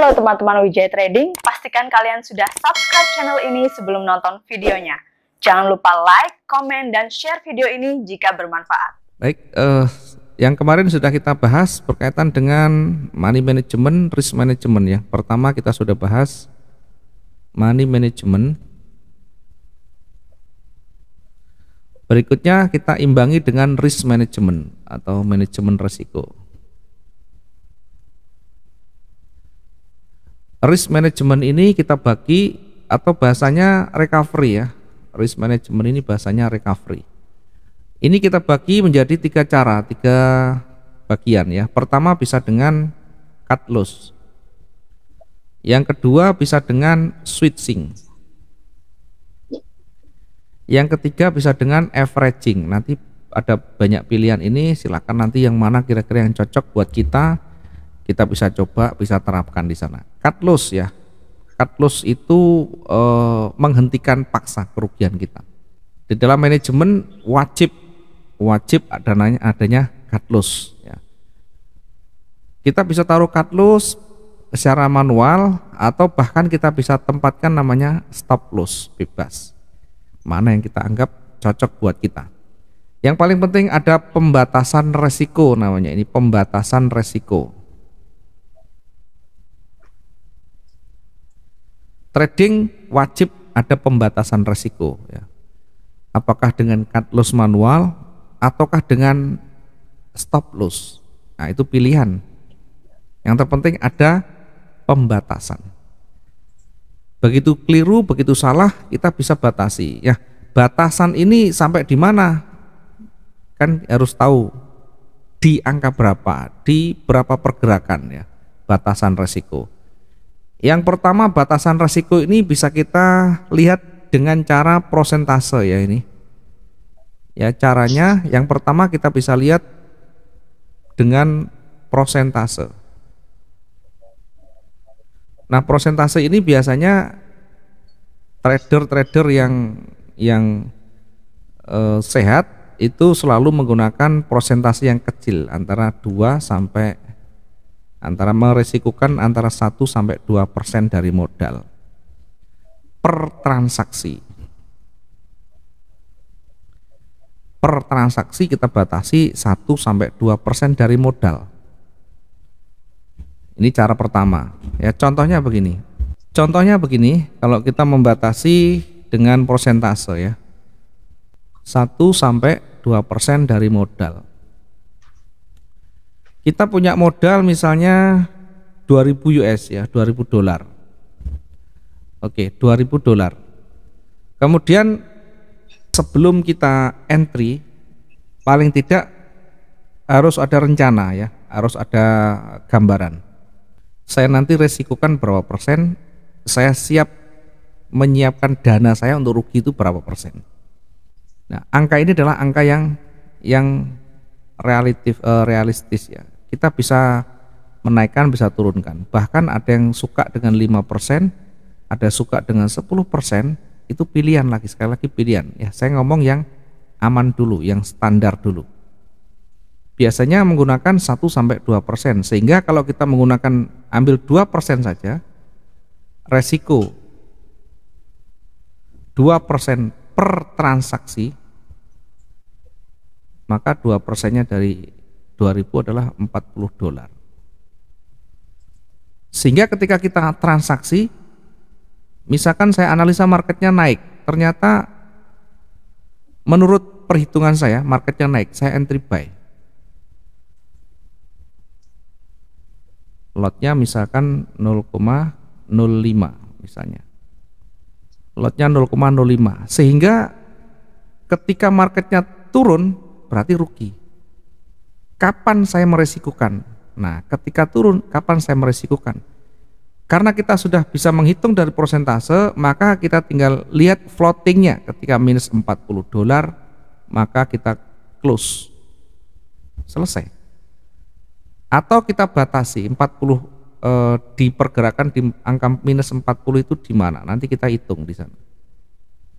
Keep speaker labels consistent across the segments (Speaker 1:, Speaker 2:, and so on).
Speaker 1: Halo teman-teman Wijaya Trading, pastikan kalian sudah subscribe channel ini sebelum nonton videonya. Jangan lupa like, komen, dan share video ini jika bermanfaat. Baik, uh, yang kemarin sudah kita bahas berkaitan dengan money management, risk management ya. Pertama kita sudah bahas money management. Berikutnya kita imbangi dengan risk management atau manajemen risiko. risk management ini kita bagi atau bahasanya recovery ya risk management ini bahasanya recovery ini kita bagi menjadi tiga cara tiga bagian ya pertama bisa dengan cut loss yang kedua bisa dengan switching yang ketiga bisa dengan averaging nanti ada banyak pilihan ini silahkan nanti yang mana kira-kira yang cocok buat kita kita bisa coba bisa terapkan di sana Cut loss ya. Cut loss itu eh, menghentikan paksa kerugian kita. Di dalam manajemen wajib wajib adanya adanya cut loss ya. Kita bisa taruh cut loss secara manual atau bahkan kita bisa tempatkan namanya stop loss bebas. Mana yang kita anggap cocok buat kita. Yang paling penting ada pembatasan resiko namanya ini pembatasan resiko. Trading wajib ada pembatasan resiko. Ya. Apakah dengan cut loss manual ataukah dengan stop loss. Nah itu pilihan. Yang terpenting ada pembatasan. Begitu keliru, begitu salah kita bisa batasi. Ya batasan ini sampai di mana? Kan harus tahu di angka berapa, di berapa pergerakan ya batasan resiko. Yang pertama batasan resiko ini bisa kita lihat dengan cara prosentase ya ini. Ya caranya yang pertama kita bisa lihat dengan prosentase. Nah prosentase ini biasanya trader-trader yang yang eh, sehat itu selalu menggunakan prosentase yang kecil antara 2 sampai antara meresikukan antara 1 sampai 2 persen dari modal per transaksi per transaksi kita batasi 1 sampai 2 persen dari modal ini cara pertama ya contohnya begini contohnya begini kalau kita membatasi dengan persentase ya 1 sampai 2 persen dari modal kita punya modal misalnya 2000 US ya, 2000 dolar. Oke, 2000 dolar. Kemudian sebelum kita entry paling tidak harus ada rencana ya, harus ada gambaran. Saya nanti resikukan berapa persen, saya siap menyiapkan dana saya untuk rugi itu berapa persen. Nah, angka ini adalah angka yang yang relatif uh, realistis ya kita bisa menaikkan bisa turunkan bahkan ada yang suka dengan 5% ada suka dengan 10% itu pilihan lagi sekali lagi pilihan ya saya ngomong yang aman dulu yang standar dulu biasanya menggunakan 1 sampai 2% sehingga kalau kita menggunakan ambil 2% saja resiko 2% per transaksi maka 2 persennya dari 2000 adalah 40 dolar. Sehingga ketika kita transaksi, misalkan saya analisa marketnya naik, ternyata menurut perhitungan saya marketnya naik, saya entry buy. Lotnya misalkan 0,05 misalnya. Lotnya 0,05 sehingga ketika marketnya turun berarti rugi kapan saya meresikukan? Nah, ketika turun, kapan saya meresikukan? Karena kita sudah bisa menghitung dari persentase, maka kita tinggal lihat floatingnya. Ketika minus 40 dolar, maka kita close. Selesai. Atau kita batasi 40 eh, dipergerakan di angka minus 40 itu di mana? Nanti kita hitung di sana.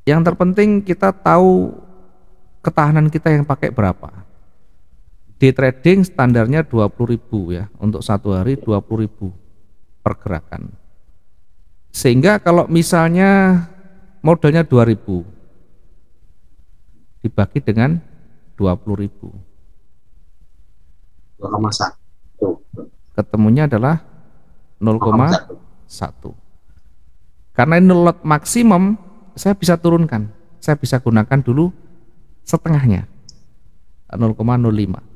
Speaker 1: Yang terpenting kita tahu ketahanan kita yang pakai berapa di trading standarnya 20.000 ya, untuk satu hari 20.000 pergerakan. Sehingga kalau misalnya modalnya 2000 dibagi dengan 20.000. Ketemunya adalah 0,1. Karena ini lot maksimum, saya bisa turunkan. Saya bisa gunakan dulu setengahnya. 0,05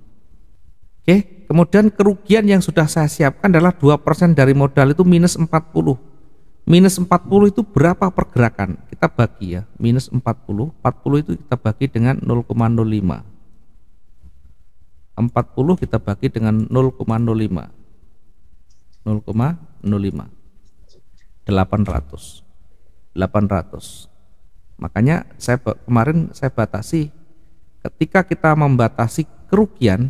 Speaker 1: Oke, kemudian kerugian yang sudah saya siapkan adalah 2% dari modal itu minus 40. Minus 40 itu berapa pergerakan? Kita bagi ya, minus 40. 40 itu kita bagi dengan 0,05. 40 kita bagi dengan 0,05. 0,05. 800. 800. Makanya saya kemarin saya batasi ketika kita membatasi kerugian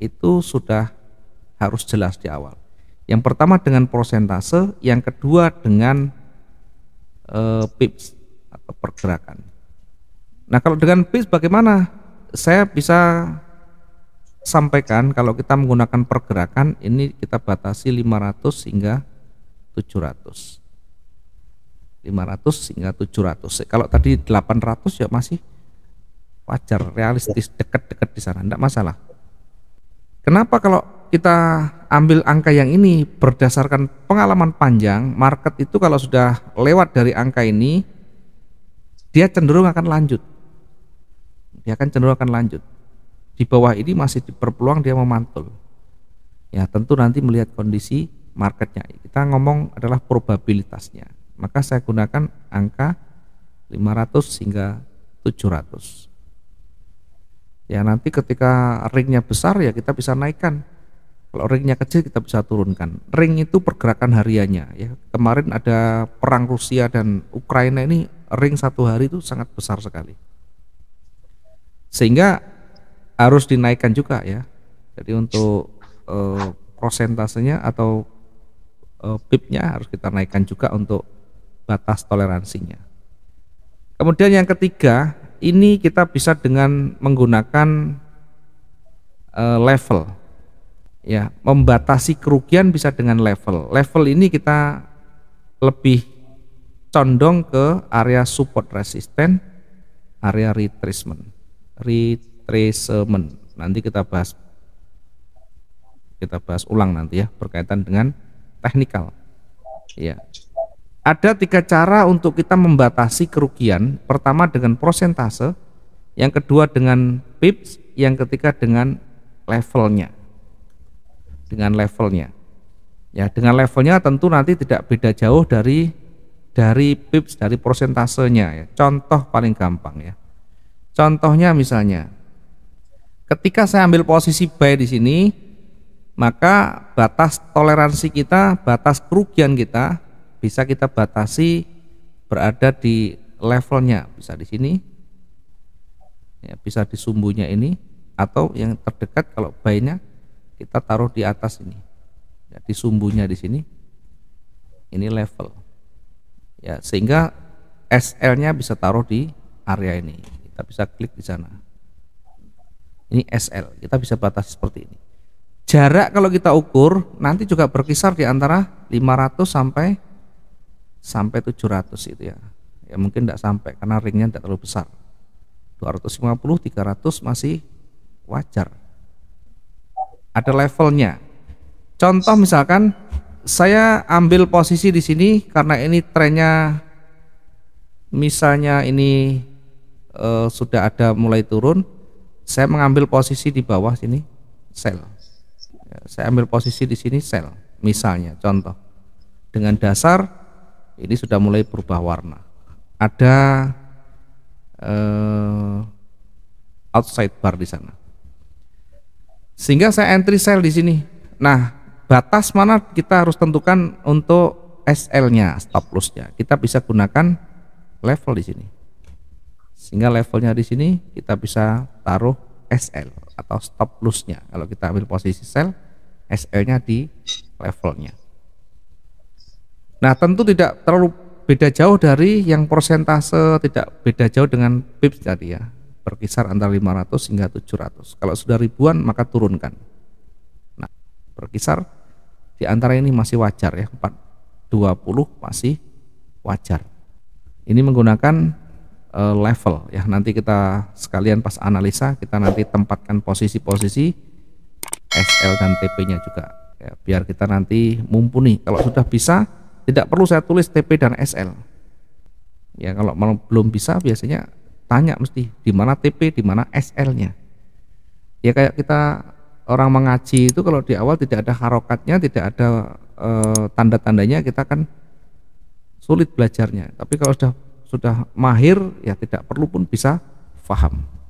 Speaker 1: itu sudah harus jelas di awal. Yang pertama dengan persentase, yang kedua dengan e, pips atau pergerakan. Nah, kalau dengan pips bagaimana? Saya bisa sampaikan kalau kita menggunakan pergerakan ini kita batasi 500 hingga 700. 500 hingga 700. Kalau tadi 800 ya masih wajar, realistis, dekat-dekat di sana, enggak masalah. Kenapa kalau kita ambil angka yang ini berdasarkan pengalaman panjang, market itu kalau sudah lewat dari angka ini, dia cenderung akan lanjut. Dia akan cenderung akan lanjut. Di bawah ini masih berpeluang dia memantul. Ya tentu nanti melihat kondisi marketnya. Kita ngomong adalah probabilitasnya. Maka saya gunakan angka 500 hingga 700. Ya nanti ketika ringnya besar ya kita bisa naikkan. Kalau ringnya kecil kita bisa turunkan. Ring itu pergerakan hariannya. Ya kemarin ada perang Rusia dan Ukraina ini ring satu hari itu sangat besar sekali. Sehingga harus dinaikkan juga ya. Jadi untuk eh, prosentasenya atau eh, pipnya harus kita naikkan juga untuk batas toleransinya. Kemudian yang ketiga ini kita bisa dengan menggunakan uh, level ya membatasi kerugian bisa dengan level level ini kita lebih condong ke area support resisten area retracement retracement nanti kita bahas kita bahas ulang nanti ya berkaitan dengan teknikal ya ada tiga cara untuk kita membatasi kerugian. Pertama dengan prosentase, yang kedua dengan pips, yang ketiga dengan levelnya. Dengan levelnya. Ya, dengan levelnya tentu nanti tidak beda jauh dari dari pips dari prosentasenya. ya. Contoh paling gampang ya. Contohnya misalnya ketika saya ambil posisi buy di sini, maka batas toleransi kita, batas kerugian kita bisa kita batasi berada di levelnya bisa di sini ya, bisa di sumbunya ini atau yang terdekat kalau bayinya kita taruh di atas ini ya, di sumbunya di sini ini level ya sehingga SL nya bisa taruh di area ini kita bisa klik di sana ini SL kita bisa batasi seperti ini jarak kalau kita ukur nanti juga berkisar di antara 500 sampai sampai 700 itu ya ya mungkin tidak sampai karena ringnya tidak terlalu besar 250 300 masih wajar ada levelnya contoh misalkan saya ambil posisi di sini karena ini trennya misalnya ini e, sudah ada mulai turun saya mengambil posisi di bawah sini sell ya, saya ambil posisi di sini sell misalnya contoh dengan dasar ini sudah mulai berubah warna ada uh, outside bar di sana sehingga saya entry sell di sini nah batas mana kita harus tentukan untuk SL-nya stop loss-nya kita bisa gunakan level di sini sehingga levelnya di sini kita bisa taruh SL atau stop loss-nya kalau kita ambil posisi sell SL-nya di levelnya Nah, tentu tidak terlalu beda jauh dari yang persentase tidak beda jauh dengan pips tadi ya. Berkisar antara 500 hingga 700. Kalau sudah ribuan maka turunkan. Nah, berkisar di antara ini masih wajar ya. 420 masih wajar. Ini menggunakan e, level ya nanti kita sekalian pas analisa kita nanti tempatkan posisi-posisi SL dan TP nya juga ya, biar kita nanti mumpuni kalau sudah bisa tidak perlu saya tulis TP dan SL. Ya kalau belum bisa biasanya tanya mesti di mana TP, di mana SL-nya. Ya kayak kita orang mengaji itu kalau di awal tidak ada harokatnya, tidak ada e, tanda-tandanya kita kan sulit belajarnya. Tapi kalau sudah sudah mahir ya tidak perlu pun bisa faham.